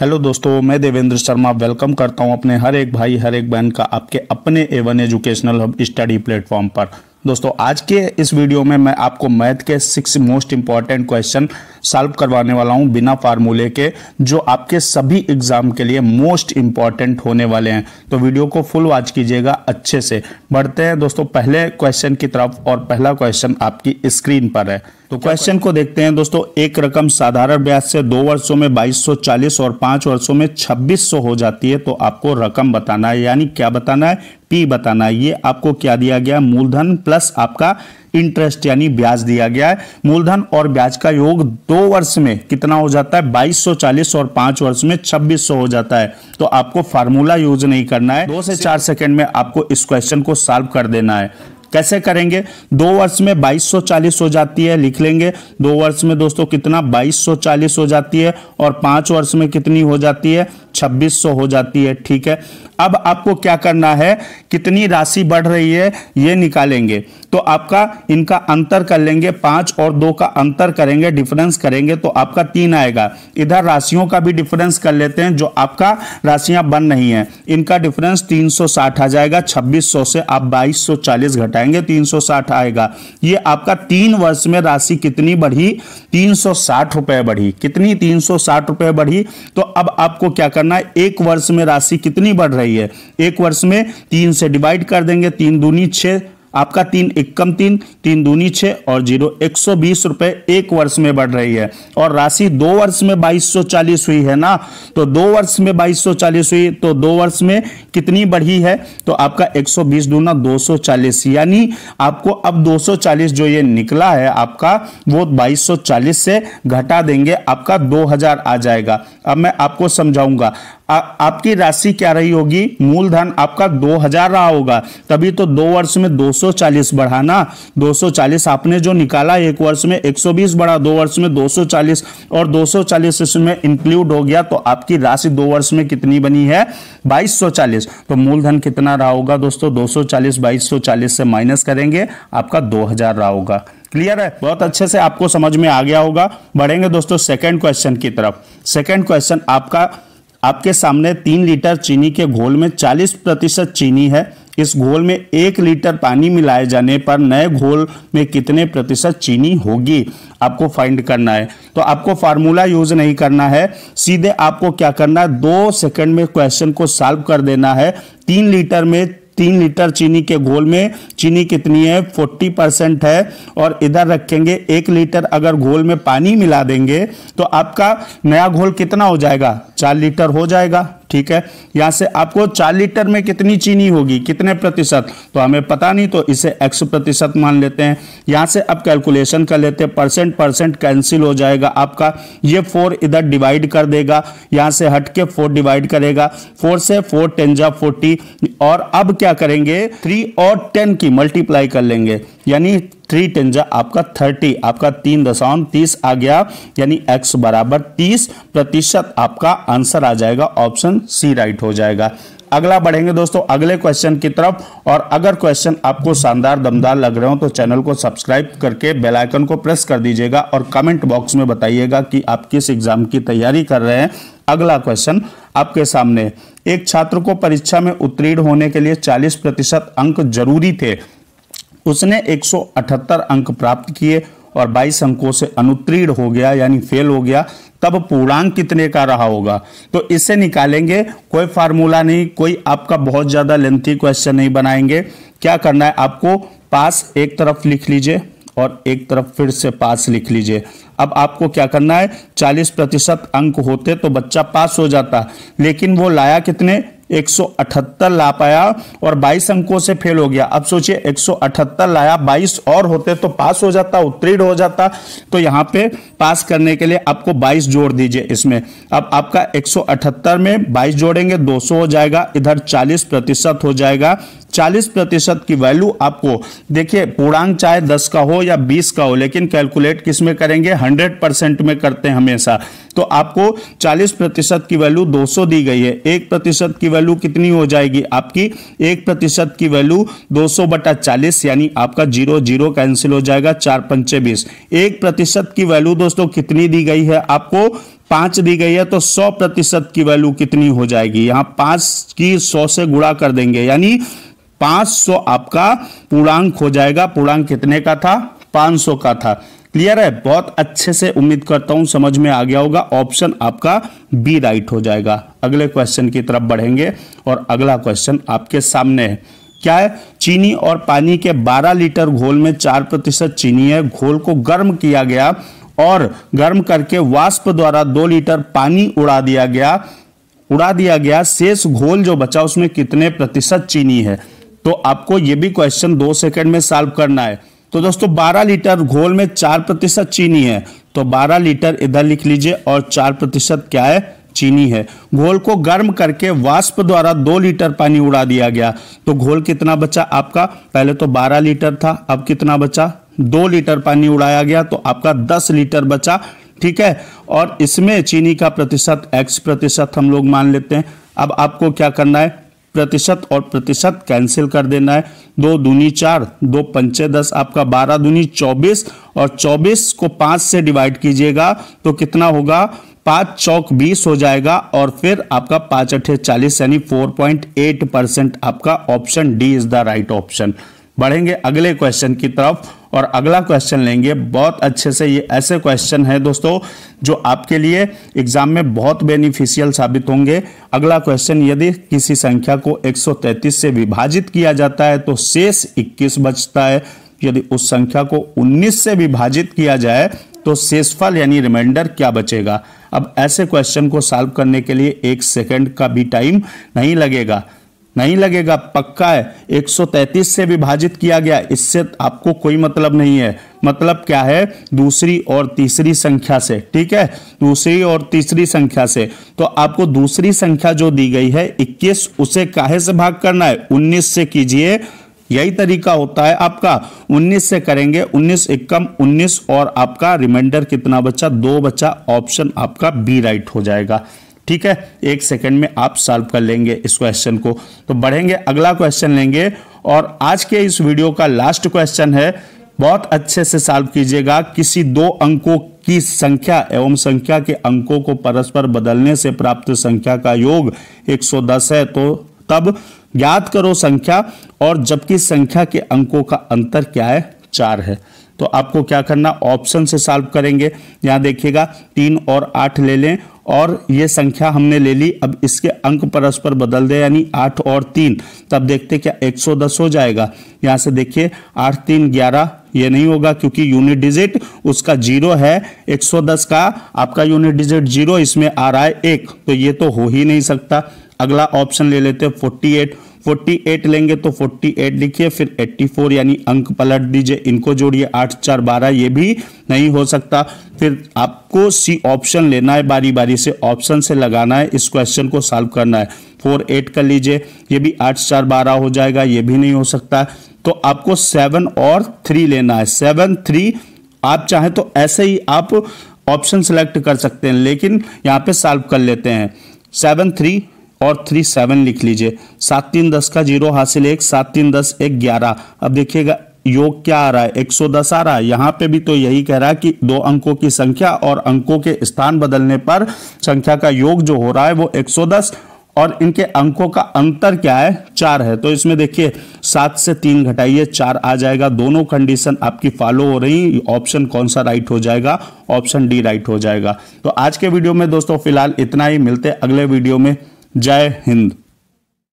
hello दोस्तों मैं Devendra Sharma welcome करता हूं अपने हर एक भाई हर एक बहन का आपके अपने एवन एजुकेशनल हब स्टडी प्लेटफॉर्म पर दोस्तों आज के इस वीडियो में मैं आपको मैथ के six most important question solve करवाने वाला हूं बिना फार्मूले के जो आपके सभी एग्जाम के लिए मोस्ट इंपॉर्टेंट होने वाले हैं तो वीडियो को फुल वॉच कीजिएगा अच्छे से बढ़ते हैं दोस्तों पहले क्वेश्चन की तरफ और पहला क्वेश्चन आपकी स्क्रीन पर है तो क्वेश्चन को देखते हैं दोस्तों एक रकम साधारण ब्याज से दो वर्षों में 2240 और पांच वर्षों में 2600 हो जाती है तो आपको रकम बताना है यानी क्या बताना है पी बताना है ये आपको क्या दिया गया मूलधन प्लस आपका इंटरेस्ट यानी ब्याज दिया गया है मूलधन और ब्याज का योग दो वर्ष में कितना हो जाता है 2240 और पांच वर्ष में 2600 हो जाता है तो आपको फार्मूला यूज नहीं करना है दो से चार सेकेंड में आपको इस क्वेश्चन को सॉल्व कर देना है कैसे करेंगे दो वर्ष में 2240 हो जाती है लिख लेंगे दो वर्ष में दोस्तों कितना 2240 हो जाती है और पांच वर्ष में कितनी हो जाती है 2600 हो जाती है ठीक है अब आपको क्या करना है कितनी राशि बढ़ रही है ये निकालेंगे तो आपका इनका अंतर कर लेंगे पांच और दो का अंतर करेंगे डिफरेंस करेंगे तो आपका तीन आएगा इधर राशियों का भी डिफरेंस कर लेते हैं जो आपका राशियां बन नहीं है इनका डिफरेंस तीन आ जाएगा छब्बीस से आप बाईस घटा घटाएंगे 360 आएगा ये आपका तीन वर्ष में राशि कितनी बढ़ी तीन रुपए बढ़ी कितनी तीन रुपए बढ़ी तो अब आपको क्या करना है एक वर्ष में राशि कितनी बढ़ रही है एक वर्ष में तीन से डिवाइड कर देंगे तीन दूनी छह आपका तीन इक्कम तीन तीन दूनी छः और जीरो एक सौ बीस रुपये एक वर्ष में बढ़ रही है और राशि दो वर्ष में बाईस सौ चालीस हुई है ना तो दो वर्ष में बाईस सौ चालीस हुई तो दो वर्ष में कितनी बढ़ी है तो आपका एक सौ बीस दूना दो सौ चालीस यानी आपको अब दो सौ चालीस जो ये निकला है आपका वो बाईस सौ चालीस से घटा देंगे आपका दो हजार आ जाएगा अब मैं आपको समझाऊंगा आ, आपकी राशि क्या रही होगी मूलधन आपका 2000 रहा होगा तभी तो दो वर्ष में 240 बढ़ा ना 240 आपने जो निकाला एक वर्ष में 120 बढ़ा दो वर्ष में 240 और 240 इसमें इंक्लूड हो गया तो आपकी राशि दो वर्ष में कितनी बनी है 2240 तो मूलधन कितना रहा होगा दोस्तों 240 2240 से माइनस करेंगे आपका दो रहा होगा क्लियर है बहुत अच्छे से आपको समझ में आ गया होगा बढ़ेंगे दोस्तों सेकंड क्वेश्चन की तरफ सेकंड क्वेश्चन आपका आपके सामने तीन लीटर चीनी के घोल में चालीस प्रतिशत चीनी है इस घोल में एक लीटर पानी मिलाए जाने पर नए घोल में कितने प्रतिशत चीनी होगी आपको फाइंड करना है तो आपको फार्मूला यूज नहीं करना है सीधे आपको क्या करना है दो सेकंड में क्वेश्चन को सॉल्व कर देना है तीन लीटर में तीन लीटर चीनी के घोल में चीनी कितनी है फोर्टी परसेंट है और इधर रखेंगे एक लीटर अगर घोल में पानी मिला देंगे तो आपका नया घोल कितना हो जाएगा चार लीटर हो जाएगा ठीक है यहाँ से आपको चार लीटर में कितनी चीनी होगी कितने प्रतिशत तो हमें पता नहीं तो इसे एक्स प्रतिशत मान लेते हैं यहाँ से अब कैलकुलेशन कर लेते हैं परसेंट परसेंट कैंसिल हो जाएगा आपका ये फोर इधर डिवाइड कर देगा यहाँ से हट के फोर डिवाइड करेगा फोर से फोर टेन जा फोर्टी और अब क्या करेंगे थ्री और टेन की मल्टीप्लाई कर लेंगे यानी थ्री टेन जा आपका थर्टी आपका तीन दशावन तीस आ गया यानी एक्स बराबर तीस प्रतिशत आपका आंसर आ जाएगा ऑप्शन सी राइट हो जाएगा अगला बढ़ेंगे दोस्तों अगले क्वेश्चन की तरफ और अगर क्वेश्चन आपको शानदार दमदार लग रहे हो तो चैनल को सब्सक्राइब करके बेल आइकन को प्रेस कर दीजिएगा और कमेंट बॉक्स में बताइएगा कि आप किस एग्जाम की तैयारी कर रहे हैं अगला क्वेश्चन आपके सामने एक छात्र को परीक्षा में उत्तीर्ण होने के लिए 40 प्रतिशत अंक जरूरी थे उसने 178 अंक प्राप्त किए और 22 अंकों से अनुत्तीर्ण हो गया यानी फेल हो गया तब पूर्णांक कितने का रहा होगा तो इससे निकालेंगे कोई फार्मूला नहीं कोई आपका बहुत ज़्यादा लेंथी क्वेश्चन नहीं बनाएंगे क्या करना है आपको पास एक तरफ लिख लीजिए और एक तरफ फिर से पास लिख लीजिए अब आपको क्या करना है 40 प्रतिशत अंक होते तो बच्चा पास हो जाता लेकिन वो लाया कितने 178 ला पाया और 22 अंकों से फेल हो गया अब सोचिए 178 लाया 22 और होते तो पास हो जाता उत्तीर्ण हो जाता तो यहाँ पे पास करने के लिए आपको 22 जोड़ दीजिए इसमें अब आपका 178 में 22 जोड़ेंगे 200 हो जाएगा इधर 40 प्रतिशत हो जाएगा 40 प्रतिशत की वैल्यू आपको देखिए पूर्णांक चाहे 10 का हो या 20 का हो लेकिन कैलकुलेट किस में करेंगे 100 परसेंट में करते हैं हमेशा तो आपको 40 प्रतिशत की वैल्यू 200 दी गई है एक प्रतिशत की वैल्यू कितनी हो जाएगी आपकी एक प्रतिशत की वैल्यू 200 सौ बटा चालीस यानी आपका जीरो जीरो कैंसिल हो जाएगा चार पंचे बीस एक प्रतिशत की वैल्यू दोस्तों कितनी दी गई है आपको पांच दी गई है तो सौ प्रतिशत की वैल्यू कितनी हो जाएगी यहाँ पांच की सौ से गुणा कर देंगे यानी 500 आपका पूर्णांक हो जाएगा पूर्णांक कितने का था 500 का था क्लियर है बहुत अच्छे से उम्मीद करता हूं समझ में आ गया होगा ऑप्शन आपका बी राइट हो जाएगा अगले क्वेश्चन की तरफ बढ़ेंगे और अगला क्वेश्चन आपके सामने है क्या है चीनी और पानी के 12 लीटर घोल में 4 प्रतिशत चीनी है घोल को गर्म किया गया और गर्म करके वाष्प द्वारा 2 लीटर पानी उड़ा दिया गया उड़ा दिया गया शेष घोल जो बचा उसमें कितने प्रतिशत चीनी है तो आपको ये भी क्वेश्चन दो सेकंड में सॉल्व करना है तो दोस्तों 12 लीटर घोल में चार प्रतिशत चीनी है तो 12 लीटर इधर लिख लीजिए और चार प्रतिशत क्या है चीनी है घोल को गर्म करके वाष्प द्वारा दो लीटर पानी उड़ा दिया गया तो घोल कितना बचा आपका पहले तो 12 लीटर था अब कितना बचा दो लीटर पानी उड़ाया गया तो आपका 10 लीटर बचा ठीक है और इसमें चीनी का प्रतिशत एक्स प्रतिशत हम लोग मान लेते हैं अब आपको क्या करना है प्रतिशत और प्रतिशत कैंसिल कर देना है दो दूनी चार दो पंचे दस आपका बारह दूनी चौबीस और चौबीस को पाँच से डिवाइड कीजिएगा तो कितना होगा पाँच चौक बीस हो जाएगा और फिर आपका पाँच अठे चालीस यानी फोर पॉइंट एट परसेंट आपका option D is the right option बढ़ेंगे अगले क्वेश्चन की तरफ और अगला क्वेश्चन लेंगे बहुत अच्छे से ये ऐसे क्वेश्चन है दोस्तों जो आपके लिए एग्जाम में बहुत बेनिफिशियल साबित होंगे अगला क्वेश्चन यदि किसी संख्या को 133 से विभाजित किया जाता है तो शेष 21 बचता है यदि उस संख्या को 19 से विभाजित किया जाए तो शेषफल यानी रिमाइंडर क्या बचेगा अब ऐसे क्वेश्चन को सॉल्व करने के लिए एक सेकंड का भी टाइम नहीं लगेगा नहीं लगेगा पक्का है 133 से विभाजित किया गया इससे आपको कोई मतलब नहीं है मतलब क्या है दूसरी और तीसरी संख्या से ठीक है दूसरी और तीसरी संख्या से तो आपको दूसरी संख्या जो दी गई है 21 उसे काहे से भाग करना है 19 से कीजिए यही तरीका होता है आपका 19 से करेंगे 19 एकम 19 और आपका रिमाइंडर कितना बचा दो बचा ऑप्शन आपका बी राइट हो जाएगा ठीक है एक सेकंड में आप सॉल्व कर लेंगे इस क्वेश्चन को तो बढ़ेंगे अगला क्वेश्चन लेंगे और आज के इस वीडियो का लास्ट क्वेश्चन है बहुत अच्छे से सॉल्व कीजिएगा किसी दो अंकों की संख्या एवं संख्या के अंकों को परस्पर बदलने से प्राप्त संख्या का योग 110 है तो तब ज्ञात करो संख्या और जबकि संख्या के अंकों का अंतर क्या है चार है तो आपको क्या करना ऑप्शन से सॉल्व करेंगे यहां देखिएगा तीन और आठ ले लें और ये संख्या हमने ले ली अब इसके अंक परस्पर बदल दे यानी आठ और तीन तब देखते क्या एक सौ दस हो जाएगा यहाँ से देखिए आठ तीन ग्यारह ये नहीं होगा क्योंकि यूनिट डिजिट उसका जीरो है एक सौ दस का आपका यूनिट डिजिट जीरो इसमें आ रहा है एक तो ये तो हो ही नहीं सकता अगला ऑप्शन ले लेते हैं एट 48 लेंगे तो 48 लिखिए फिर 84 यानी अंक पलट दीजिए इनको जोड़िए आठ चार बारह ये भी नहीं हो सकता फिर आपको सी ऑप्शन लेना है बारी बारी से ऑप्शन से लगाना है इस क्वेश्चन को सॉल्व करना है फोर एट कर लीजिए ये भी आठ चार बारह हो जाएगा ये भी नहीं हो सकता तो आपको सेवन और थ्री लेना है सेवन थ्री आप चाहें तो ऐसे ही आप ऑप्शन सेलेक्ट कर सकते हैं लेकिन यहाँ पे सॉल्व कर लेते हैं सेवन थ्री और थ्री सेवन लिख लीजिए सात तीन दस का जीरो हासिल एक सात तीन दस एक ग्यारह अब देखिएगा योग क्या आ रहा है एक सौ दस आ रहा है यहाँ पे भी तो यही कह रहा है कि दो अंकों की संख्या और अंकों के स्थान बदलने पर संख्या का योग जो हो रहा है वो एक सौ दस और इनके अंकों का अंतर क्या है चार है तो इसमें देखिए सात से तीन घटाइए चार आ जाएगा दोनों कंडीशन आपकी फॉलो हो रही ऑप्शन कौन सा राइट हो जाएगा ऑप्शन डी राइट हो जाएगा तो आज के वीडियो में दोस्तों फिलहाल इतना ही मिलते अगले वीडियो में जय हिंद